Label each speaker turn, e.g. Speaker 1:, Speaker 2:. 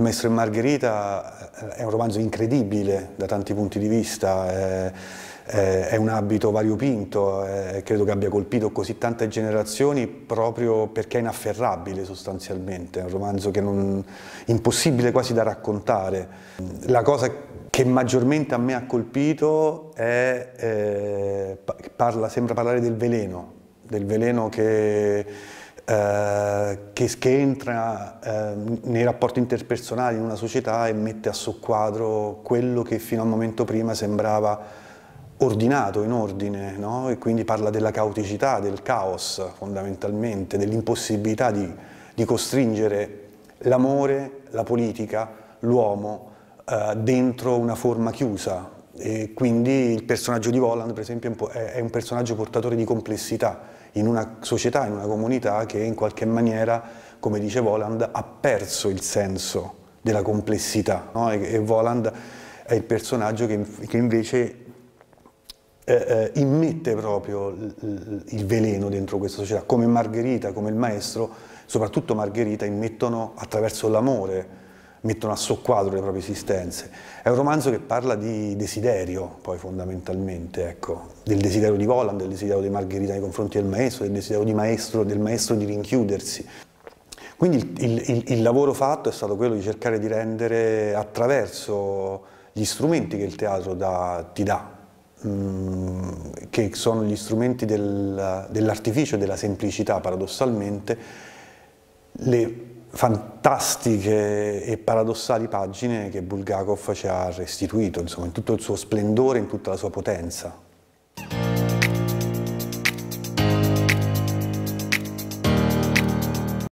Speaker 1: Il Maestro e Margherita eh, è un romanzo incredibile da tanti punti di vista, è, eh, eh, è un abito variopinto, è, credo che abbia colpito così tante generazioni proprio perché è inafferrabile sostanzialmente, è un romanzo che non, impossibile quasi da raccontare. La cosa che maggiormente a me ha colpito è, eh, parla, sembra parlare del veleno, del veleno che eh, che, che, entra eh, nei rapporti interpersonali in una società e mette a soqquadro quello che fino al momento prima sembrava ordinato, in ordine, no? e quindi parla della cauticità, del caos fondamentalmente, dell'impossibilità di, di, costringere l'amore, la politica, l'uomo eh, dentro una forma chiusa, e quindi il personaggio di Voland, per esempio, è un personaggio portatore di complessità in una società, in una comunità che in qualche maniera, come dice Voland, ha perso il senso della complessità. No? E, e, Voland è il personaggio che, che invece eh, eh immette proprio il veleno dentro questa società, come Margherita, come il maestro, soprattutto Margherita, immettono attraverso l'amore mettono a soqquadro le proprie esistenze. È un romanzo che parla di desiderio, poi fondamentalmente, ecco, del desiderio di Voland, del desiderio di Margherita nei confronti del maestro, del desiderio di maestro, del maestro di rinchiudersi. Quindi il, il, il lavoro fatto è stato quello di cercare di rendere attraverso gli strumenti che il teatro da, ti dà, mm, che sono gli strumenti del, dell'artificio e della semplicità paradossalmente, le fantastiche e paradossali pagine che Bulgakov ci ha restituito, insomma, in tutto il suo splendore, in tutta la sua potenza.